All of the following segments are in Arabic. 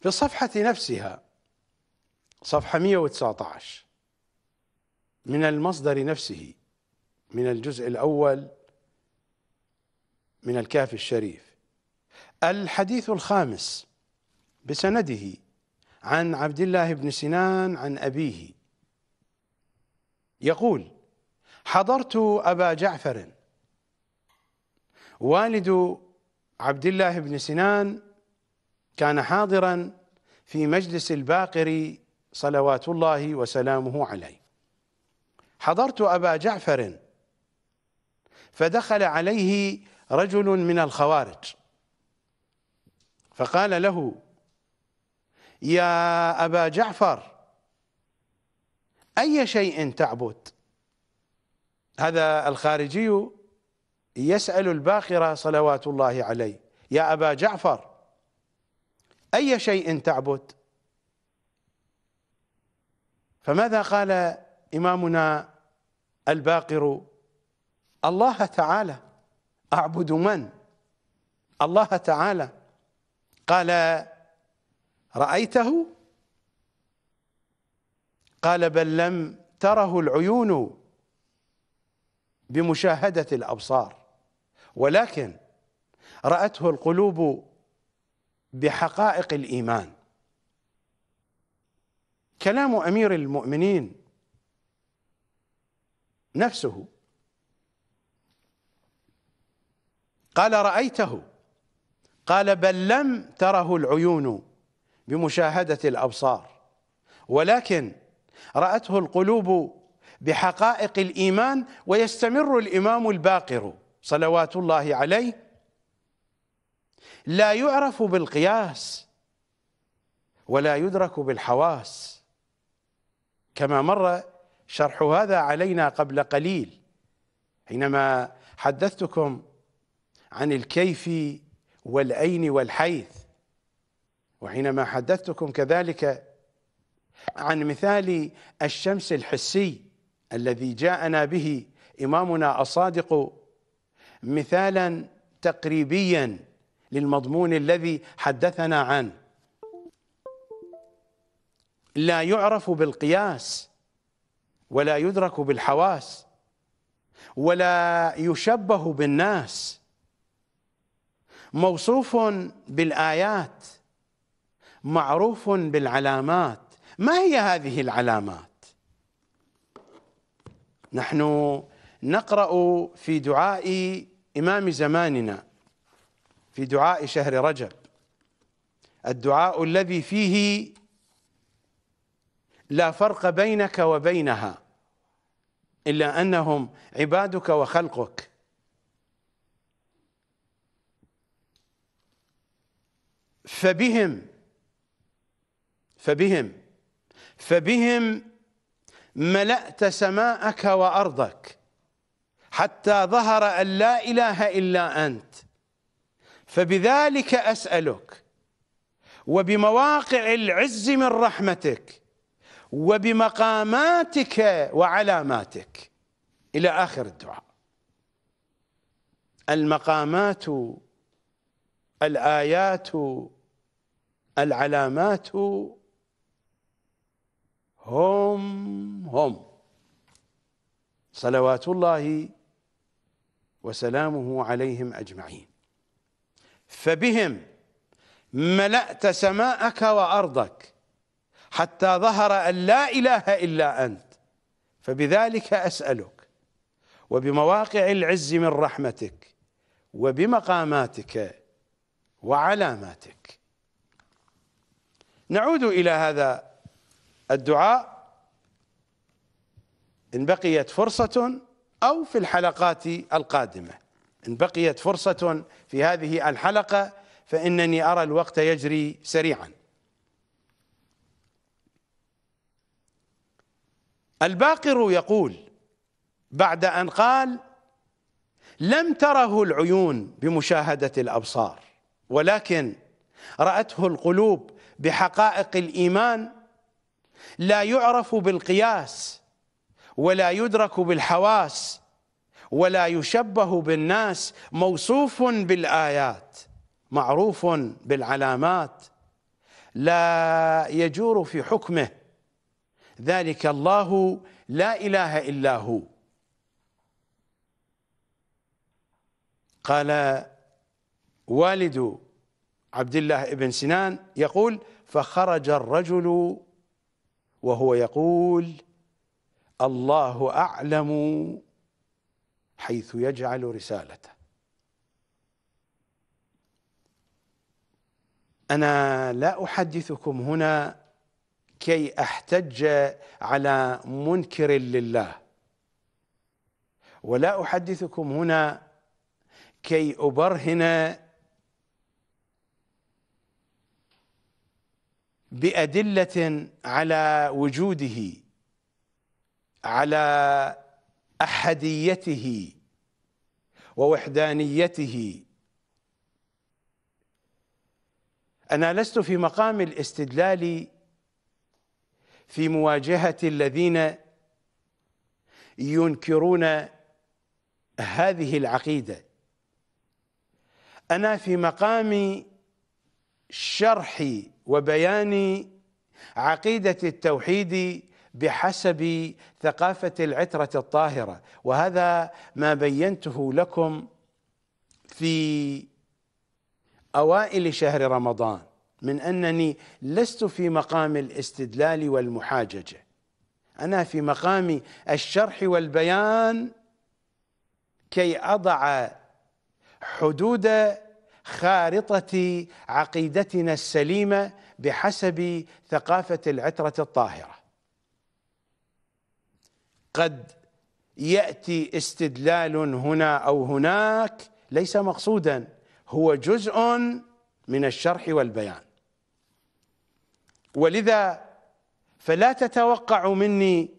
في الصفحة نفسها صفحة 119 من المصدر نفسه من الجزء الأول من الكاف الشريف الحديث الخامس بسنده عن عبد الله بن سنان عن أبيه يقول حضرت أبا جعفر والد عبد الله بن سنان كان حاضرا في مجلس الباقري صلوات الله وسلامه عليه حضرت أبا جعفر فدخل عليه رجل من الخوارج فقال له يا أبا جعفر أي شيء تعبد هذا الخارجي يسأل الباقرة صلوات الله عليه يا أبا جعفر أي شيء تعبد فماذا قال إمامنا الباقر الله تعالى أعبد من الله تعالى قال رأيته قال بل لم تره العيون بمشاهدة الأبصار ولكن رأته القلوب بحقائق الايمان كلام امير المؤمنين نفسه قال رايته قال بل لم تره العيون بمشاهده الابصار ولكن راته القلوب بحقائق الايمان ويستمر الامام الباقر صلوات الله عليه لا يعرف بالقياس ولا يدرك بالحواس كما مر شرح هذا علينا قبل قليل حينما حدثتكم عن الكيف والأين والحيث وحينما حدثتكم كذلك عن مثال الشمس الحسي الذي جاءنا به إمامنا الصادق مثالا تقريبيا للمضمون الذي حدثنا عنه لا يعرف بالقياس ولا يدرك بالحواس ولا يشبه بالناس موصوف بالايات معروف بالعلامات ما هي هذه العلامات نحن نقرا في دعاء امام زماننا في دعاء شهر رجب الدعاء الذي فيه لا فرق بينك وبينها إلا أنهم عبادك وخلقك فبهم فبهم فبهم ملأت سماءك وأرضك حتى ظهر أن لا إله إلا أنت فبذلك اسالك وبمواقع العز من رحمتك وبمقاماتك وعلاماتك الى اخر الدعاء المقامات الايات العلامات هم هم صلوات الله وسلامه عليهم اجمعين فبهم ملأت سماءك وأرضك حتى ظهر أن لا إله إلا أنت فبذلك أسألك وبمواقع العز من رحمتك وبمقاماتك وعلاماتك نعود إلى هذا الدعاء إن بقيت فرصة أو في الحلقات القادمة إن بقيت فرصة في هذه الحلقة فإنني أرى الوقت يجري سريعا الباقر يقول بعد أن قال لم تره العيون بمشاهدة الأبصار ولكن رأته القلوب بحقائق الإيمان لا يعرف بالقياس ولا يدرك بالحواس ولا يشبه بالناس موصوف بالايات معروف بالعلامات لا يجور في حكمه ذلك الله لا اله الا هو قال والد عبد الله بن سنان يقول فخرج الرجل وهو يقول الله اعلم حيث يجعل رسالته انا لا احدثكم هنا كي احتج على منكر لله ولا احدثكم هنا كي ابرهن بادله على وجوده على احديته ووحدانيته انا لست في مقام الاستدلال في مواجهه الذين ينكرون هذه العقيده انا في مقام شرح وبيان عقيده التوحيد بحسب ثقافه العتره الطاهره وهذا ما بينته لكم في اوائل شهر رمضان من انني لست في مقام الاستدلال والمحاججه انا في مقام الشرح والبيان كي اضع حدود خارطه عقيدتنا السليمه بحسب ثقافه العتره الطاهره قد ياتي استدلال هنا او هناك ليس مقصودا هو جزء من الشرح والبيان ولذا فلا تتوقع مني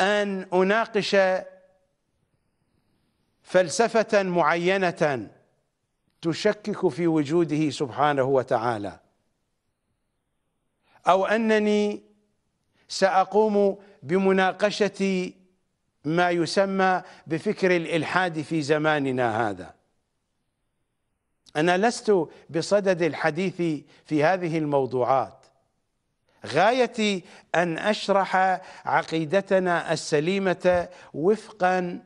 ان اناقش فلسفه معينه تشكك في وجوده سبحانه وتعالى او انني سأقوم بمناقشة ما يسمى بفكر الإلحاد في زماننا هذا أنا لست بصدد الحديث في هذه الموضوعات غايتي أن أشرح عقيدتنا السليمة وفقا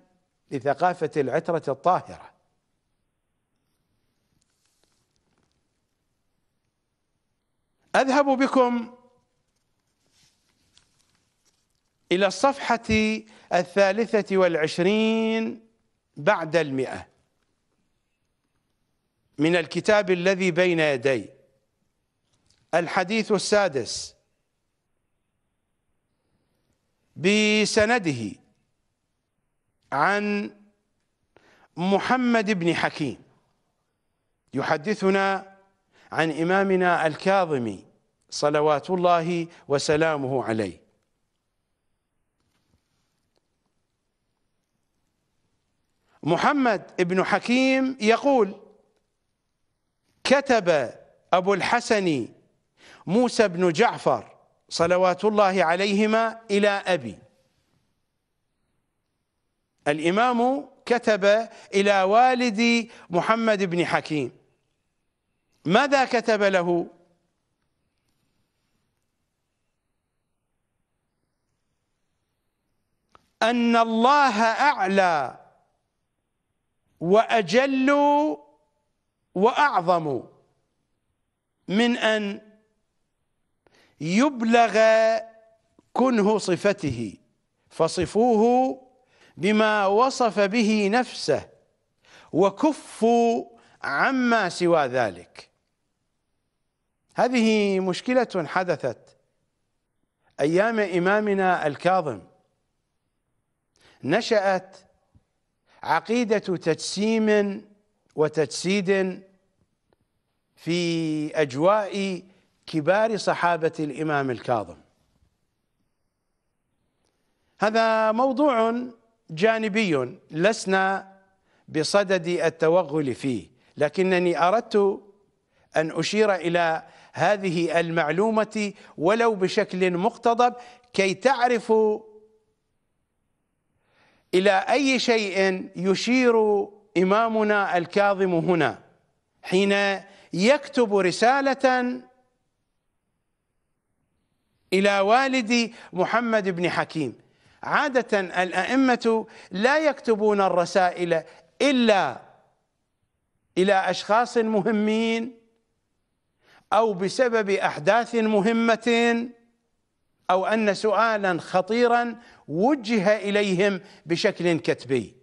لثقافة العترة الطاهرة أذهب بكم إلى الصفحة الثالثة والعشرين بعد المئة من الكتاب الذي بين يدي الحديث السادس بسنده عن محمد بن حكيم يحدثنا عن إمامنا الكاظمي صلوات الله وسلامه عليه محمد بن حكيم يقول كتب أبو الحسن موسى بن جعفر صلوات الله عليهما إلى أبي الإمام كتب إلى والد محمد بن حكيم ماذا كتب له أن الله أعلى وأجل وأعظم من أن يبلغ كنه صفته فصفوه بما وصف به نفسه وكفوا عما سوى ذلك هذه مشكلة حدثت أيام إمامنا الكاظم نشأت عقيدة تجسيم وتجسيد في أجواء كبار صحابة الإمام الكاظم هذا موضوع جانبي لسنا بصدد التوغل فيه لكنني أردت أن أشير إلى هذه المعلومة ولو بشكل مقتضب كي تعرفوا الى اي شيء يشير امامنا الكاظم هنا حين يكتب رساله الى والد محمد بن حكيم عاده الائمه لا يكتبون الرسائل الا الى اشخاص مهمين او بسبب احداث مهمه او ان سؤالا خطيرا وجه اليهم بشكل كتبي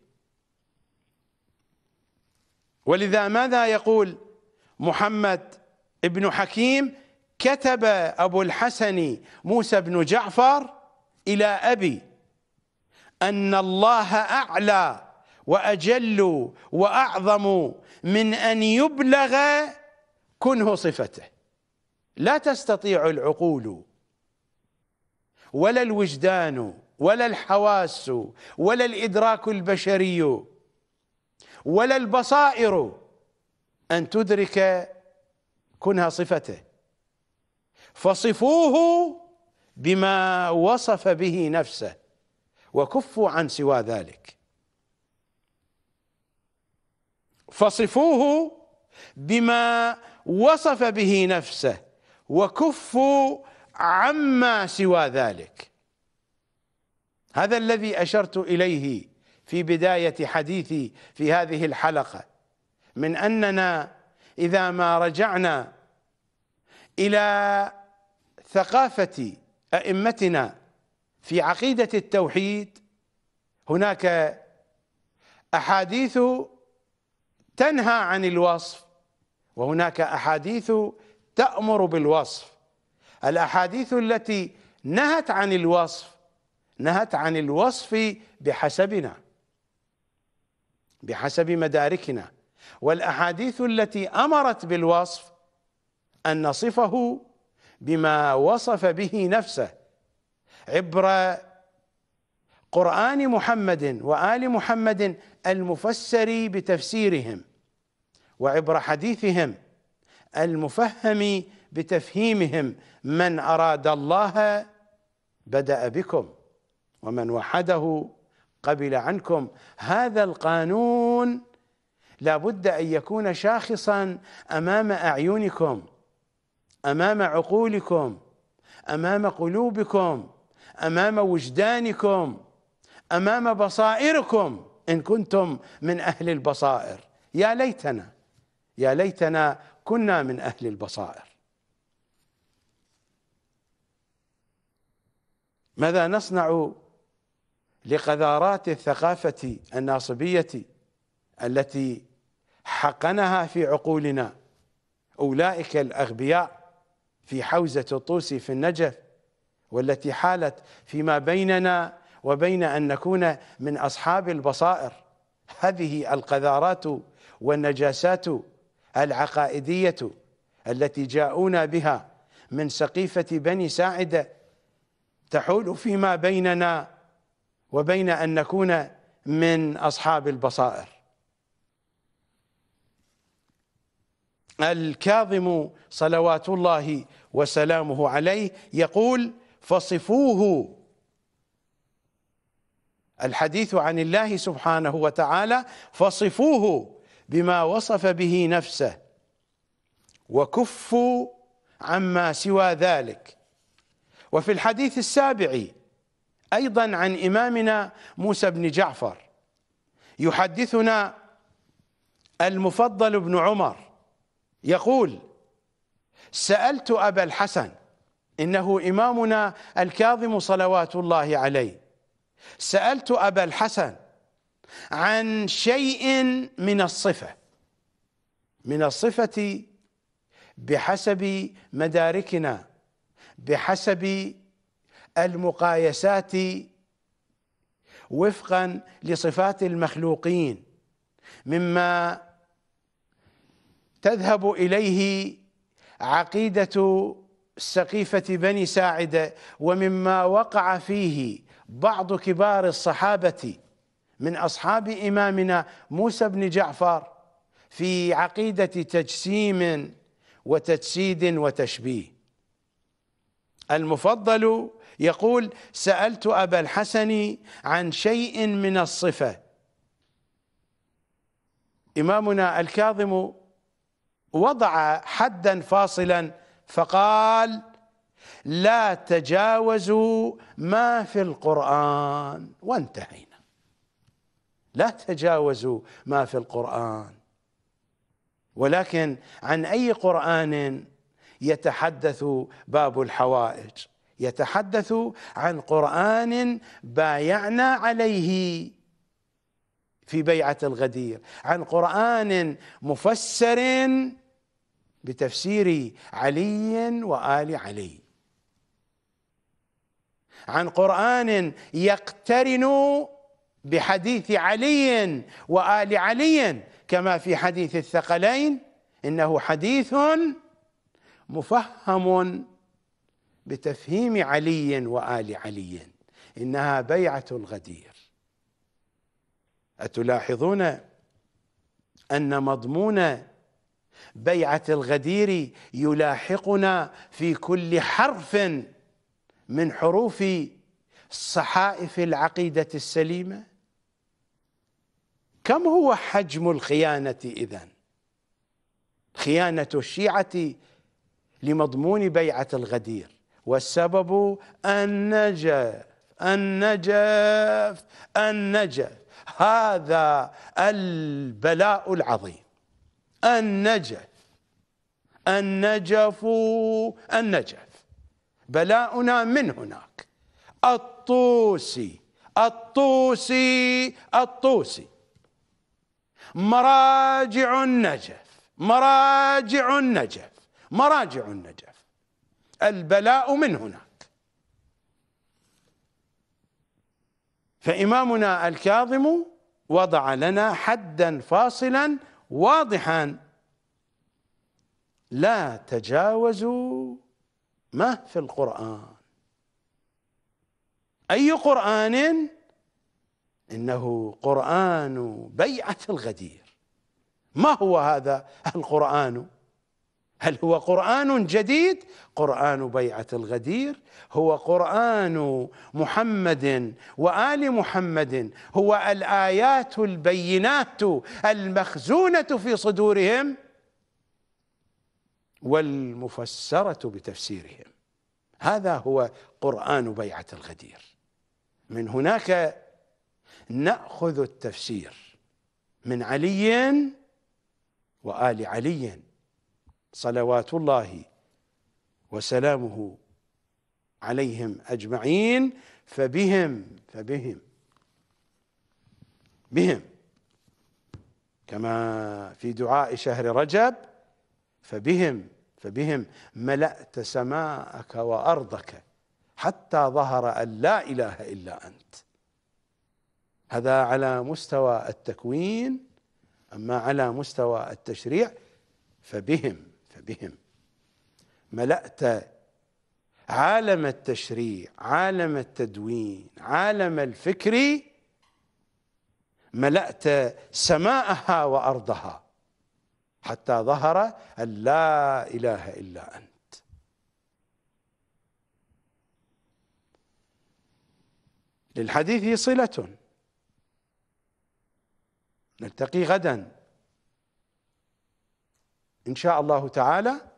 ولذا ماذا يقول محمد ابن حكيم كتب ابو الحسن موسى بن جعفر الى ابي ان الله اعلى واجل واعظم من ان يبلغ كنه صفته لا تستطيع العقول ولا الوجدان ولا الحواس ولا الإدراك البشري ولا البصائر أن تدرك كنها صفته فصفوه بما وصف به نفسه وكفوا عن سوى ذلك فصفوه بما وصف به نفسه وكفوا عما سوى ذلك هذا الذي أشرت إليه في بداية حديثي في هذه الحلقة من أننا إذا ما رجعنا إلى ثقافة أئمتنا في عقيدة التوحيد هناك أحاديث تنهى عن الوصف وهناك أحاديث تأمر بالوصف الاحاديث التي نهت عن الوصف نهت عن الوصف بحسبنا بحسب مداركنا والاحاديث التي امرت بالوصف ان نصفه بما وصف به نفسه عبر قران محمد وال محمد المفسر بتفسيرهم وعبر حديثهم المفهم بتفهيمهم من أراد الله بدأ بكم ومن وحده قبل عنكم هذا القانون لابد أن يكون شاخصا أمام أعينكم أمام عقولكم أمام قلوبكم أمام وجدانكم أمام بصائركم إن كنتم من أهل البصائر يا ليتنا يا ليتنا كنا من أهل البصائر ماذا نصنع لقذارات الثقافة الناصبية التي حقنها في عقولنا أولئك الأغبياء في حوزة الطوس في النجف والتي حالت فيما بيننا وبين أن نكون من أصحاب البصائر هذه القذارات والنجاسات العقائدية التي جاءونا بها من سقيفة بني ساعده تحول فيما بيننا وبين أن نكون من أصحاب البصائر الكاظم صلوات الله وسلامه عليه يقول فصفوه الحديث عن الله سبحانه وتعالى فصفوه بما وصف به نفسه وكفوا عما سوى ذلك وفي الحديث السابع ايضا عن امامنا موسى بن جعفر يحدثنا المفضل بن عمر يقول سالت ابا الحسن انه امامنا الكاظم صلوات الله عليه سالت ابا الحسن عن شيء من الصفه من الصفه بحسب مداركنا بحسب المقايسات وفقا لصفات المخلوقين مما تذهب اليه عقيده سقيفه بني ساعده ومما وقع فيه بعض كبار الصحابه من اصحاب امامنا موسى بن جعفر في عقيده تجسيم وتجسيد وتشبيه المفضل يقول سألت أبا الحسن عن شيء من الصفة إمامنا الكاظم وضع حدا فاصلا فقال لا تجاوزوا ما في القرآن وانتهينا لا تجاوزوا ما في القرآن ولكن عن أي قرآن يتحدث باب الحوائج يتحدث عن قرآن بايعنا عليه في بيعة الغدير عن قرآن مفسر بتفسير علي وآل علي عن قرآن يقترن بحديث علي وآل علي كما في حديث الثقلين إنه حديث مفهم بتفهيم علي وآل علي إنها بيعة الغدير أتلاحظون أن مضمون بيعة الغدير يلاحقنا في كل حرف من حروف صحائف العقيدة السليمة كم هو حجم الخيانة إذن خيانة الشيعة لمضمون بيعة الغدير والسبب النجف النجف النجف هذا البلاء العظيم النجف النجف النجف بلاؤنا من هناك الطوسي الطوسي الطوسي مراجع النجف مراجع النجف مراجع النجف البلاء من هناك فإمامنا الكاظم وضع لنا حدا فاصلا واضحا لا تجاوزوا ما في القرآن أي قرآن إنه قرآن بيعة الغدير ما هو هذا القرآن هل هو قرآن جديد؟ قرآن بيعة الغدير هو قرآن محمد وآل محمد هو الآيات البينات المخزونة في صدورهم والمفسرة بتفسيرهم هذا هو قرآن بيعة الغدير من هناك نأخذ التفسير من علي وآل علي صلوات الله وسلامه عليهم أجمعين فبهم فبهم بهم كما في دعاء شهر رجب فبهم فبهم ملأت سماءك وأرضك حتى ظهر أن لا إله إلا أنت هذا على مستوى التكوين أما على مستوى التشريع فبهم فبهم ملأت عالم التشريع عالم التدوين عالم الفكر ملأت سماءها وأرضها حتى ظهر أن لا إله إلا أنت للحديث صلة نلتقي غدا إن شاء الله تعالى